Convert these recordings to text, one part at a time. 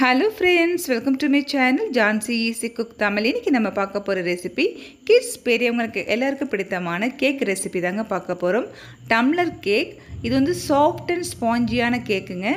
hello friends welcome to my channel Jhansi easy cook Tamil இன்றைக்கி நம்ம பார்க்க போகிற ரெசிபி கிட்ஸ் பெரியவங்களுக்கு எல்லாருக்கும் பிடித்தமான கேக் ரெசிபி தாங்க பார்க்க போகிறோம் டம்ளர் கேக் இது வந்து சாஃப்ட் அண்ட் ஸ்பாஞ்சியான கேக்குங்க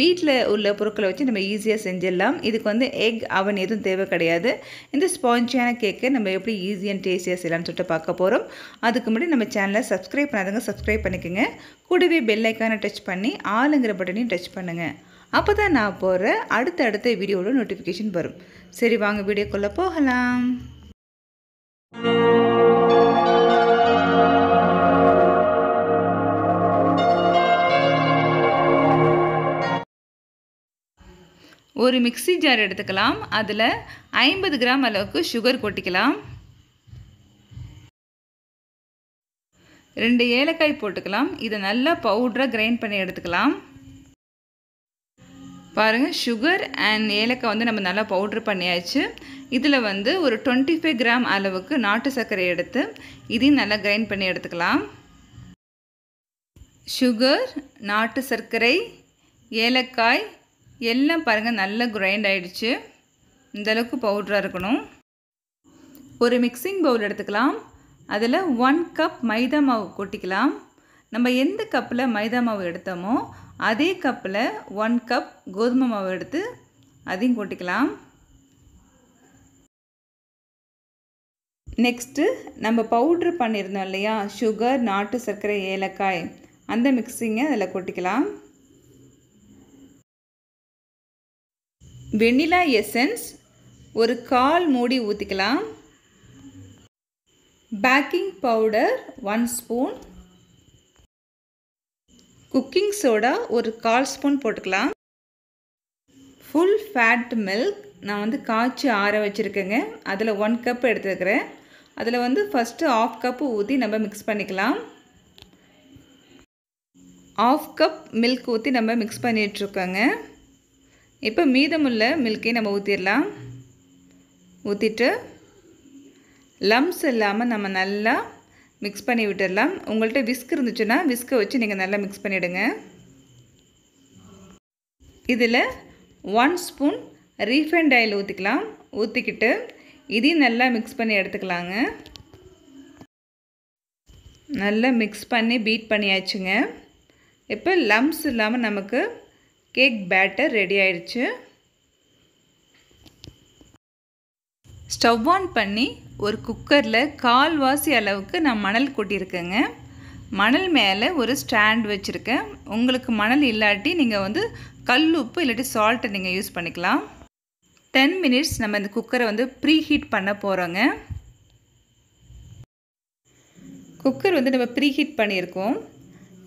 வீட்டில் உள்ள பொருட்களை வச்சு நம்ம ஈஸியாக செஞ்சிடலாம் இதுக்கு வந்து எக் அவன் எதுவும் தேவை கிடையாது இந்த ஸ்பாஞ்சியான கேக்கை நம்ம எப்படி ஈஸி அண்ட் டேஸ்டியாக செய்யலாம்னு சொல்லிட்டு பார்க்க போகிறோம் அதுக்கு முன்னாடி நம்ம சேனலை சப்ஸ்கிரைப் பண்ணாதவங்க சப்ஸ்கிரைப் பண்ணிக்கோங்க கூடவே பெல் ஐக்கானை டச் பண்ணி ஆளுங்கிற பட்டனையும் டச் பண்ணுங்கள் அப்போ தான் நான் போகிற அடுத்த அடுத்த வீடியோட நோட்டிஃபிகேஷன் வரும் சரி வாங்க வீடியோக்குள்ளே போகலாம் ஒரு மிக்சி ஜார் எடுத்துக்கலாம் அதில் ஐம்பது கிராம் அளவுக்கு சுகர் கொட்டிக்கலாம் ரெண்டு ஏலக்காய் போட்டுக்கலாம் இதை நல்லா பவுட்ராக கிரைண்ட் பண்ணி எடுத்துக்கலாம் பாருங்கள் சுகர் அண்ட் ஏலக்காய் வந்து நம்ம நல்லா பவுட்ரு பண்ணியாச்சு இதில் வந்து ஒரு டுவெண்ட்டி ஃபைவ் கிராம் அளவுக்கு நாட்டு சர்க்கரை எடுத்து இதையும் நல்லா கிரைண்ட் பண்ணி எடுத்துக்கலாம் சுகர் நாட்டு சர்க்கரை ஏலக்காய் எல்லாம் பாருங்கள் நல்லா கிரைண்ட் ஆகிடுச்சு இந்தளவுக்கு பவுட்ராக இருக்கணும் ஒரு மிக்சிங் பவுல் எடுத்துக்கலாம் அதில் ஒன் கப் மைதா மாவு கொட்டிக்கலாம் நம்ம எந்த கப்பில் மைதா மாவு எடுத்தோமோ அதே கப்பில் ஒன் கப் கோதுமை மாவு எடுத்து அதையும் கொட்டிக்கலாம் நெக்ஸ்ட்டு நம்ம பவுட்ரு பண்ணியிருந்தோம் இல்லையா சுகர் நாட்டு சர்க்கரை ஏலக்காய் அந்த மிக்ஸிங்கை அதில் கொட்டிக்கலாம் வெண்ணிலா எசன்ஸ் ஒரு கால் மூடி ஊற்றிக்கலாம் baking powder one spoon cooking soda ஒரு கால் ஸ்பூன் போட்டுக்கலாம் ஃபுல் ஃபேட் மில்க் நான் வந்து காய்ச்சி ஆற வச்சுருக்கேங்க அதில் ஒன் கப் எடுத்துருக்குறேன் அதில் வந்து ஃபஸ்ட்டு ஆஃப் கப்பு ஊற்றி நம்ம மிக்ஸ் பண்ணிக்கலாம் ஆஃப் கப் மில்க் ஊற்றி நம்ம மிக்ஸ் பண்ணிகிட்ருக்கோங்க இப்போ மீதமுள்ள மில்க்கையும் நம்ம ஊற்றிடலாம் ஊற்றிட்டு லம்ஸ் இல்லாமல் நம்ம நல்லா மிக்ஸ் பண்ணி விட்டுடலாம் உங்கள்கிட்ட விஸ்க் இருந்துச்சுன்னா விஸ்க்கை வச்சு நீங்கள் நல்லா மிக்ஸ் பண்ணிவிடுங்க இதில் ஒன் ஸ்பூன் ரீஃபைண்ட் ஆயில் ஊற்றிக்கலாம் ஊற்றிக்கிட்டு இதையும் நல்லா மிக்ஸ் பண்ணி எடுத்துக்கலாங்க நல்லா மிக்ஸ் பண்ணி பீட் பண்ணியாச்சுங்க இப்போ லம்ஸ் இல்லாமல் நமக்கு கேக் பேட்டர் ரெடி ஆயிடுச்சு ஸ்டவ் ஆன் பண்ணி ஒரு குக்கரில் கால்வாசி அளவுக்கு நான் மணல் கொட்டியிருக்கேங்க மணல் மேலே ஒரு ஸ்டாண்ட் வச்சுருக்கேன் உங்களுக்கு மணல் இல்லாட்டி நீங்கள் வந்து கல் உப்பு இல்லாட்டி சால்ட்டை நீங்கள் யூஸ் பண்ணிக்கலாம் டென் மினிட்ஸ் நம்ம இந்த குக்கரை வந்து ப்ரீ ஹீட் பண்ண போகிறோங்க குக்கர் வந்து நம்ம ப்ரீ ஹீட் பண்ணியிருக்கோம்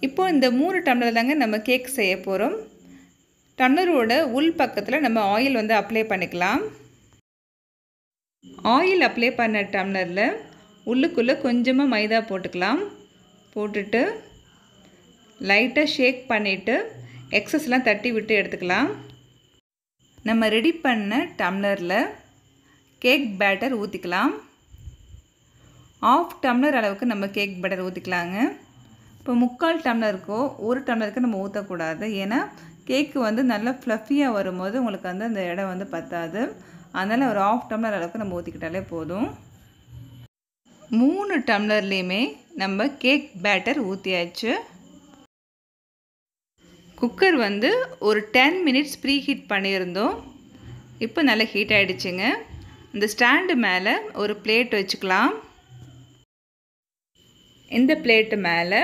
இப்போது இந்த மூணு டம்ளர் தாங்க நம்ம கேக் செய்ய போகிறோம் டம்ளரோட உள் பக்கத்தில் நம்ம ஆயில் வந்து அப்ளை பண்ணிக்கலாம் ஆயில் அப்ளை பண்ண டம்ளரில் உள்ளுக்குள்ளே கொஞ்சமாக மைதா போட்டுக்கலாம் போட்டுட்டு லைட்டாக ஷேக் பண்ணிவிட்டு எக்ஸஸ்லாம் தட்டி விட்டு எடுத்துக்கலாம் நம்ம ரெடி பண்ண டம்ளரில் கேக் பேட்டர் ஊற்றிக்கலாம் ஆஃப் டம்ளர் அளவுக்கு நம்ம கேக் பேட்டர் ஊற்றிக்கலாங்க இப்போ முக்கால் டம்ளருக்கோ ஒரு டம்ளருக்கு நம்ம ஊற்றக்கூடாது ஏன்னா கேக்கு வந்து நல்லா ஃப்ளஃபியாக வரும்போது உங்களுக்கு வந்து அந்த இடம் வந்து பத்தாது அதனால் ஒரு ஆஃப் டம்ளர் அளவுக்கு நம்ம ஊற்றிக்கிட்டாலே போதும் மூணு டம்ளர்லேயுமே நம்ம கேக் பேட்டர் ஊற்றியாச்சு குக்கர் வந்து ஒரு டென் மினிட்ஸ் ப்ரீ ஹீட் பண்ணியிருந்தோம் இப்போ நல்லா ஹீட் ஆகிடுச்சிங்க இந்த ஸ்டாண்டு மேலே ஒரு பிளேட் வச்சுக்கலாம் இந்த பிளேட்டு மேலே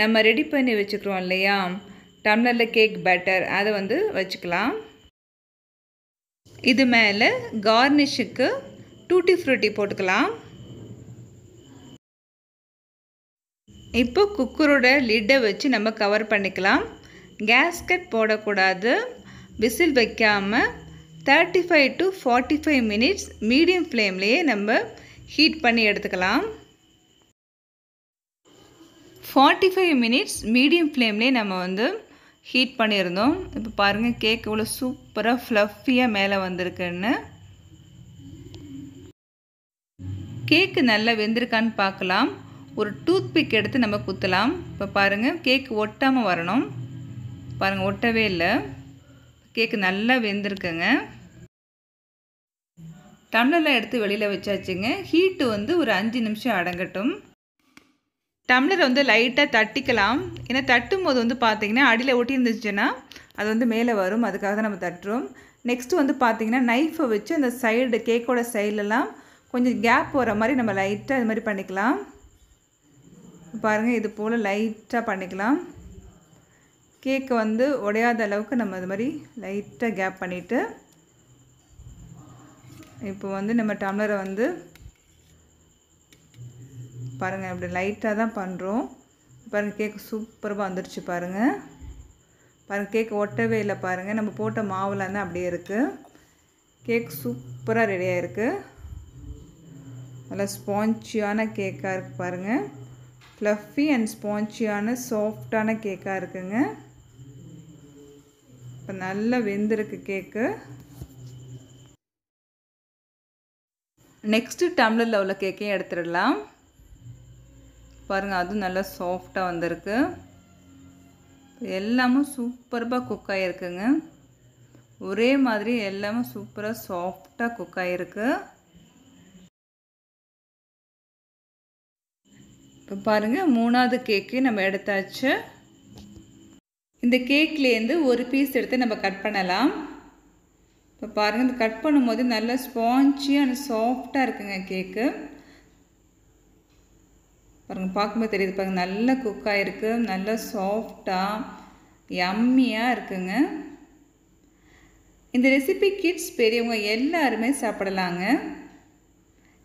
நம்ம ரெடி பண்ணி வச்சுக்கிறோம் இல்லையா டம்ளரில் கேக் பேட்டர் அதை வந்து வச்சுக்கலாம் இது மேலே கார்னிஷுக்கு டூட்டி ஃப்ரூட்டி போட்டுக்கலாம் இப்போ குக்கரோட லிட்டை வச்சு நம்ம கவர் பண்ணிக்கலாம் கேஸ்கட் போடக்கூடாது விசில் வைக்காமல் thirty five to forty five minutes medium ஃப்ளேம்லேயே நம்ம ஹீட் பண்ணி எடுத்துக்கலாம் ஃபார்ட்டி ஃபைவ் மினிட்ஸ் மீடியம் ஃப்ளேம்லேயே நம்ம வந்து ஹீட் பண்ணியிருந்தோம் இப்போ பாருங்கள் கேக் இவ்வளோ சூப்பராக ஃப்ளஃபியாக மேலே வந்திருக்குன்னு கேக்கு நல்லா வெந்திருக்கான்னு பார்க்கலாம் ஒரு டூத் பிக் எடுத்து நம்ம குத்தலாம் இப்போ பாருங்கள் கேக்கு ஒட்டாமல் வரணும் பாருங்கள் ஒட்டவே இல்லை கேக்கு நல்லா வெந்திருக்குங்க டம்ளரில் எடுத்து வெளியில் வச்சாச்சுங்க ஹீட்டு வந்து ஒரு அஞ்சு நிமிஷம் அடங்கட்டும் டம்ளர் வந்து லைட்டாக தட்டிக்கலாம் ஏன்னா தட்டும் போது வந்து பார்த்தீங்கன்னா அடியில் ஒட்டி இருந்துச்சுன்னா அது வந்து மேலே வரும் அதுக்காக தான் நம்ம தட்டுறோம் நெக்ஸ்ட்டு வந்து பார்த்திங்கன்னா நைஃபை வச்சு அந்த சைடு கேக்கோட சைட்லலாம் கொஞ்சம் கேப் போகிற மாதிரி நம்ம லைட்டாக இது மாதிரி பண்ணிக்கலாம் பாருங்கள் இது போல் லைட்டாக பண்ணிக்கலாம் கேக்கை வந்து உடையாத அளவுக்கு நம்ம இது மாதிரி லைட்டாக கேப் பண்ணிவிட்டு இப்போ வந்து நம்ம டம்ளரை வந்து பாருங்கள் இப்படி லைட்டாக தான் பண்ணுறோம் பாருங்கள் கேக்கு சூப்பராக வந்துடுச்சு பாருங்கள் பாருங்கள் கேக்கு ஒட்டவே இல்லை பாருங்கள் நம்ம போட்ட மாவில் தான் அப்படியே இருக்குது கேக் சூப்பராக ரெடியாக இருக்குது நல்லா ஸ்பாஞ்சியான கேக்காக இருக்குது பாருங்கள் ஃப்ளஃபி அண்ட் ஸ்பாஞ்சியான சாஃப்டான கேக்காக இருக்குங்க இப்போ நல்லா வெந்திருக்கு கேக்கு நெக்ஸ்ட்டு டம்ளரில் உள்ள கேக்கையும் எடுத்துடலாம் பாருங்கள் அதுவும் நல்லா சாஃப்டாக வந்திருக்கு எல்லாமும் சூப்பராக குக் ஆகிருக்குங்க ஒரே மாதிரி எல்லாமே சூப்பராக சாஃப்டாக குக் ஆகிருக்கு இப்போ பாருங்கள் மூணாவது கேக்கு நம்ம எடுத்தாச்சு இந்த கேக்லேருந்து ஒரு பீஸ் எடுத்து நம்ம கட் பண்ணலாம் இப்போ பாருங்கள் இந்த கட் பண்ணும்போது நல்லா அண்ட் சாஃப்டாக இருக்குங்க கேக்கு பாருங்கள் பார்க்கும்போது தெரியுது பாருங்கள் நல்ல குக் ஆகிருக்கு நல்லா சாஃப்டாக எம்மியாக இருக்குங்க இந்த ரெசிபி கிட்ஸ் பெரியவங்க எல்லாருமே சாப்பிடலாங்க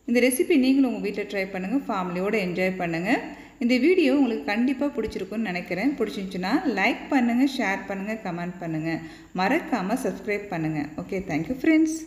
இந்த ரெசிபி நீங்களும் உங்கள் வீட்டில் ட்ரை பண்ணுங்கள் ஃபேமிலியோடு என்ஜாய் பண்ணுங்கள் இந்த வீடியோ உங்களுக்கு கண்டிப்பாக பிடிச்சிருக்குன்னு நினைக்கிறேன் பிடிச்சிருந்துச்சுன்னா லைக் பண்ணுங்கள் ஷேர் பண்ணுங்கள் கமெண்ட் பண்ணுங்கள் மறக்காமல் சப்ஸ்கிரைப் பண்ணுங்கள் ஓகே தேங்க்யூ ஃப்ரெண்ட்ஸ்